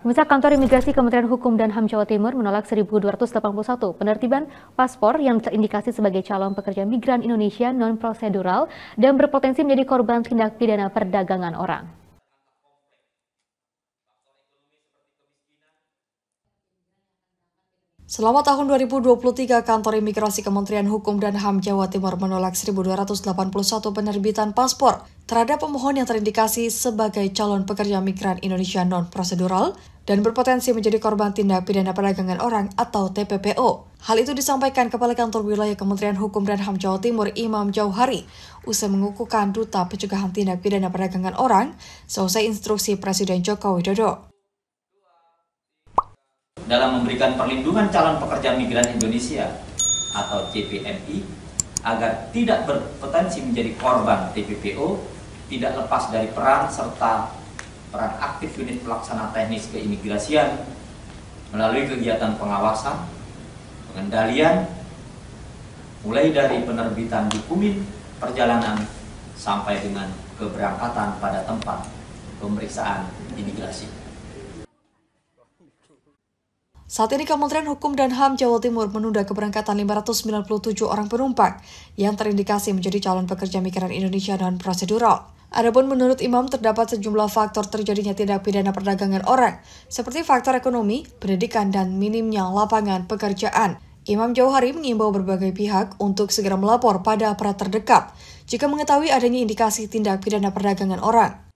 Pemirsa Kantor Imigrasi Kementerian Hukum dan HAM Jawa Timur menolak 1.281 penertiban paspor yang terindikasi sebagai calon pekerja migran Indonesia non-prosedural dan berpotensi menjadi korban tindak pidana perdagangan orang. Selama tahun 2023, Kantor Imigrasi Kementerian Hukum dan HAM Jawa Timur menolak 1.281 penerbitan paspor terhadap pemohon yang terindikasi sebagai calon pekerja migran Indonesia non-prosedural dan berpotensi menjadi korban tindak pidana perdagangan orang atau TPPO. Hal itu disampaikan Kepala Kantor Wilayah Kementerian Hukum dan HAM Jawa Timur Imam Jauhari usai mengukuhkan Duta Pencegahan Tindak Pidana Perdagangan Orang seusai instruksi Presiden Joko Widodo dalam memberikan perlindungan calon pekerja migran Indonesia atau CPMI agar tidak berpotensi menjadi korban TPPO, tidak lepas dari peran serta peran aktif unit pelaksana teknis keimigrasian melalui kegiatan pengawasan, pengendalian, mulai dari penerbitan dokumen perjalanan sampai dengan keberangkatan pada tempat pemeriksaan imigrasi. Saat ini Kementerian Hukum dan HAM Jawa Timur menunda keberangkatan 597 orang penumpang yang terindikasi menjadi calon pekerja migran Indonesia dan prosedural. Adapun menurut Imam terdapat sejumlah faktor terjadinya tindak pidana perdagangan orang, seperti faktor ekonomi, pendidikan, dan minimnya lapangan pekerjaan. Imam Jauhari mengimbau berbagai pihak untuk segera melapor pada aparat terdekat jika mengetahui adanya indikasi tindak pidana perdagangan orang.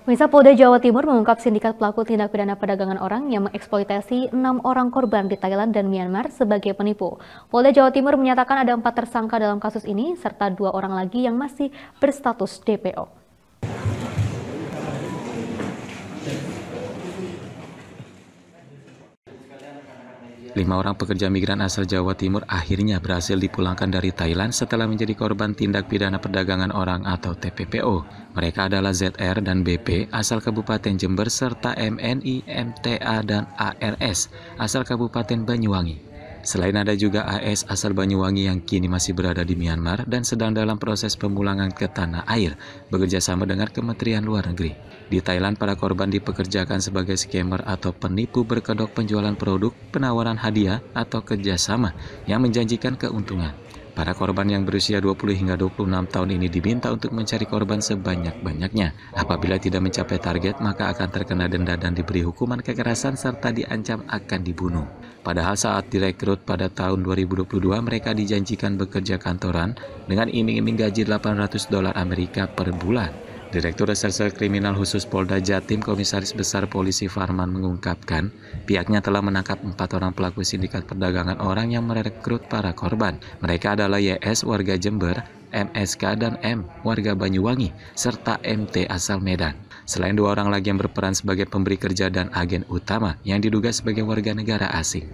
Pemirsa Polda Jawa Timur mengungkap sindikat pelaku tindak pidana perdagangan orang yang mengeksploitasi enam orang korban di Thailand dan Myanmar sebagai penipu. Polda Jawa Timur menyatakan ada empat tersangka dalam kasus ini, serta dua orang lagi yang masih berstatus DPO. Lima orang pekerja migran asal Jawa Timur akhirnya berhasil dipulangkan dari Thailand setelah menjadi korban tindak pidana perdagangan orang atau TPPO. Mereka adalah ZR dan BP asal Kabupaten Jember serta MNI, MTA, dan ARS asal Kabupaten Banyuwangi. Selain ada juga AS asal Banyuwangi yang kini masih berada di Myanmar dan sedang dalam proses pemulangan ke tanah air bekerjasama dengan Kementerian Luar Negeri. Di Thailand, para korban dipekerjakan sebagai scammer atau penipu berkedok penjualan produk, penawaran hadiah, atau kerjasama yang menjanjikan keuntungan. Para korban yang berusia 20 hingga 26 tahun ini diminta untuk mencari korban sebanyak-banyaknya. Apabila tidak mencapai target, maka akan terkena denda dan diberi hukuman kekerasan serta diancam akan dibunuh. Padahal saat direkrut pada tahun 2022 mereka dijanjikan bekerja kantoran dengan iming-iming gaji 800 dolar Amerika per bulan. Direktur Reserse Kriminal Khusus Polda Jatim Komisaris Besar Polisi Farman mengungkapkan pihaknya telah menangkap empat orang pelaku sindikat perdagangan orang yang merekrut para korban. Mereka adalah YS warga Jember, MSK dan M warga Banyuwangi, serta MT asal Medan. Selain dua orang lagi yang berperan sebagai pemberi kerja dan agen utama yang diduga sebagai warga negara asing.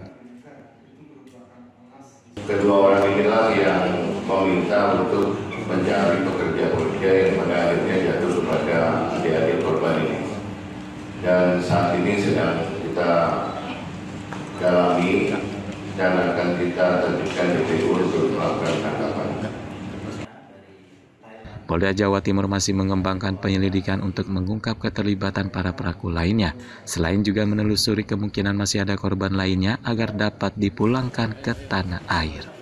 Kedua orang inilah yang meminta untuk mencari pekerja-pekerja yang pada akhirnya jatuh kepada adik-adik korban ini. Dan saat ini sedang kita dalami dan akan kita terbitkan DPU untuk melakukan tangkapan. Polda Jawa Timur masih mengembangkan penyelidikan untuk mengungkap keterlibatan para pelaku lainnya. Selain juga menelusuri kemungkinan masih ada korban lainnya agar dapat dipulangkan ke tanah air.